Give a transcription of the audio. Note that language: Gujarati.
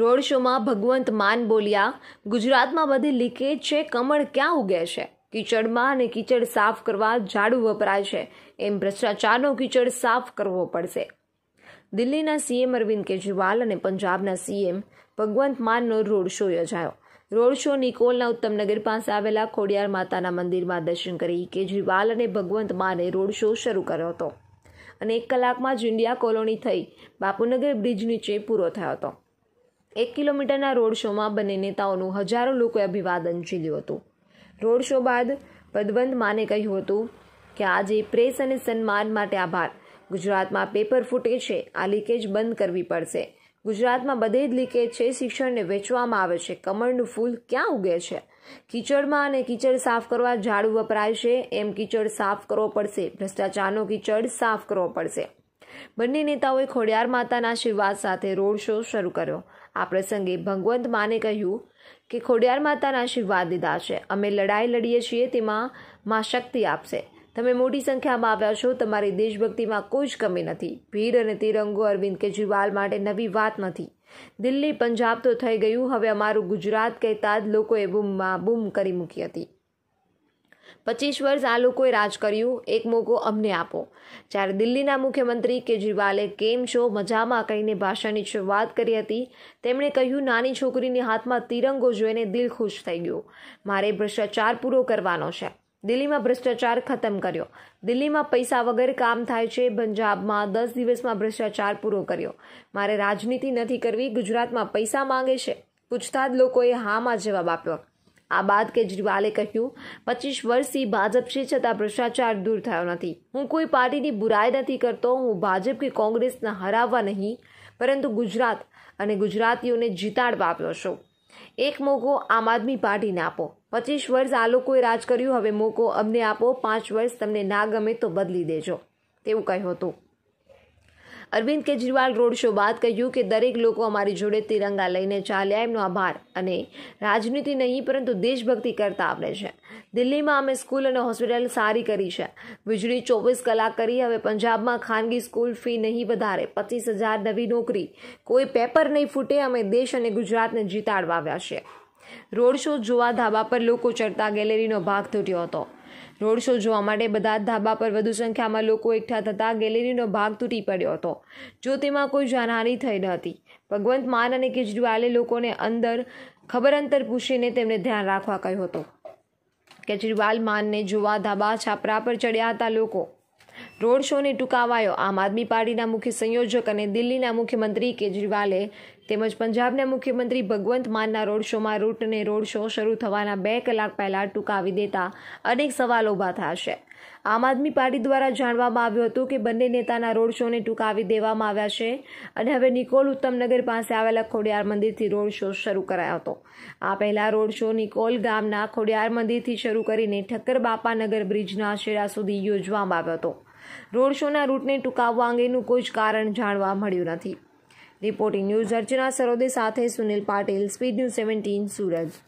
રોડ શોમાં ભગવંત માન બોલ્યા ગુજરાતમાં બધી લીકેજ છે કમળ ક્યાં ઉગે છે કિચડમાં અને કિચડ સાફ કરવા ઝાડુ વપરાય છે એમ ભ્રષ્ટાચારનો કિચડ સાફ કરવો પડશે દિલ્હીના સીએમ અરવિંદ કેજરીવાલ અને પંજાબના સીએમ ભગવંત માનનો રોડ શો યોજાયો રોડ શો નિકોલના ઉત્તમનગર પાસે આવેલા ખોડિયાર માતાના મંદિરમાં દર્શન કરી કેજરીવાલ અને ભગવંત માને રોડ શો શરૂ કર્યો હતો અને એક કલાકમાં જ ઇન્ડિયા કોલોની થઈ બાપુનગર બ્રિજ નીચે પૂરો થયો હતો એક કિલોમીટરના રોડ શોમાં બંને નેતાઓનું હજારો લોકોએ અભિવાદન ઝીલ્યું હતું રોડ શો બાદ પદવંત માને કહ્યું હતું કે આજે પ્રેસ અને સન્માન માટે આભાર ગુજરાતમાં પેપર ફૂટે છે આ લીકેજ બંધ કરવી પડશે ગુજરાતમાં બધે જ લીકેજ છે શિક્ષણને વેચવામાં આવે છે કમળનું ફૂલ ક્યાં ઉગે છે કિચડમાં અને કિચડ સાફ કરવા ઝાડુ વપરાય છે એમ કિચડ સાફ કરવો પડશે ભ્રષ્ટાચારનો કિચડ સાફ કરવો પડશે બંને નેતાઓએ ખોડિયાર માતાના આશીર્વાદ સાથે રોડ શો શરૂ કર્યો આ પ્રસંગે ભગવંત માને કહ્યું કે ખોડિયાર માતાના આશીર્વાદ લીધા છે અમે લડાઈ લડીએ છીએ તેમાં માં શક્તિ આપશે તમે મોટી સંખ્યામાં આવ્યા છો તમારી દેશભક્તિમાં કોઈ જ કમી નથી ભીડ અને તિરંગો અરવિંદ કેજરીવાલ માટે નવી વાત નથી દિલ્હી પંજાબ તો થઈ ગયું હવે અમારું ગુજરાત કહેતા જ લોકોએ બૂમમાં બૂમ કરી મૂકી હતી પચીસ વર્ષ આ લોકોએ રાજ કર્યું એક મોકો અમને આપો જ્યારે દિલ્હીના મુખ્યમંત્રી કેજરીવાલે કેમ છો મજામાં કહીને ભાષાની શરૂઆત કરી હતી તેમણે કહ્યું નાની છોકરીની હાથમાં તિરંગો જોઈને દિલ ખુશ થઈ ગયું મારે ભ્રષ્ટાચાર પૂરો કરવાનો છે દિલ્હીમાં ભ્રષ્ટાચાર ખતમ કર્યો દિલ્હીમાં પૈસા વગર કામ થાય છે પંજાબમાં દસ દિવસમાં ભ્રષ્ટાચાર પૂરો કર્યો મારે રાજનીતિ નથી કરવી ગુજરાતમાં પૈસા માંગે છે પૂછતા જ લોકોએ હામાં જવાબ આપ્યો આ બાદ કેજરીવાલે કહ્યું પચીસ વર્ષથી ભાજપ છે છતાં ભ્રષ્ટાચાર દૂર થયો નથી હું કોઈ પાર્ટીની બુરાઈ નથી કરતો હું ભાજપ કે કોંગ્રેસને હરાવવા નહીં પરંતુ ગુજરાત અને ગુજરાતીઓને જીતાડવા આવ્યો છું એક મોકો આમ આદમી પાર્ટીને આપો પચીસ વર્ષ આ લોકોએ રાજ કર્યું હવે મોકો અમને આપો પાંચ વર્ષ તમને ના ગમે તો બદલી દેજો તેવું કહ્યું હતું અરવિંદ કેજરીવાલ રોડ શો બાદ કહ્યું કે દરેક લોકો અમારી જોડે તિરંગા લઈને ચાલ્યા એમનો આભાર અને રાજનીતિ નહીં પરંતુ દેશભક્તિ કરતા આવડે છે દિલ્હીમાં અમે સ્કૂલ અને હોસ્પિટલ સારી કરી છે વીજળી ચોવીસ કલાક કરી હવે પંજાબમાં ખાનગી સ્કૂલ ફી નહીં વધારે પચીસ હજાર નવી નોકરી કોઈ પેપર નહીં ફૂટે અમે દેશ અને ગુજરાતને જીતાડવા આવ્યા છે રોડ શો જોવા ધાબા પર લોકો ચડતા ગેલેરીનો ભાગ તૂટ્યો હતો રોડ શો જોવા માટે બધા જ ધાબા પર વધુ સંખ્યામાં લોકો એકઠા થતાં ગેલેરીનો ભાગ તૂટી પડ્યો હતો જો તેમાં કોઈ જાનહાની થઈ ન હતી ભગવંત માન અને કેજરીવાલે લોકોને અંદર ખબર અંતર પૂછીને તેમને ધ્યાન રાખવા કહ્યું હતું કેજરીવાલ માનને જોવા ધાબા છાપરા પર ચડ્યા હતા લોકો રોડ શોને ટૂંકાવાયો આમ આદમી પાર્ટીના મુખ્ય સંયોજક અને દિલ્હીના મુખ્યમંત્રી કેજરીવાલે તેમજ પંજાબના મુખ્યમંત્રી ભગવંત માનના રોડ શોમાં રૂટને રોડ શો શરૂ થવાના બે કલાક પહેલાં ટૂંકાવી દેતા અનેક સવાલો ઊભા થયા છે આમ આદમી પાર્ટી દ્વારા જાણવામાં આવ્યું હતું કે બંને નેતાના રોડ શોને ટૂંકાવી દેવામાં આવ્યા છે અને હવે નિકોલ ઉત્તમનગર પાસે આવેલા ખોડિયાર મંદિરથી રોડ શો શરૂ કરાયો હતો આ પહેલા રોડ શો નિકોલ ગામના ખોડિયાર મંદિરથી શરૂ કરીને ઠક્કર બાપાનગર બ્રિજના આશેરા સુધી યોજવામાં આવ્યો હતો રોડ શોના રૂટને ટૂંકાવવા અંગેનું કોઈ જ કારણ જાણવા મળ્યું નથી રિપોર્ટિંગ ન્યૂઝ અર્ચના સરોદે સાથે Sunil Patil speed news seventeen Surat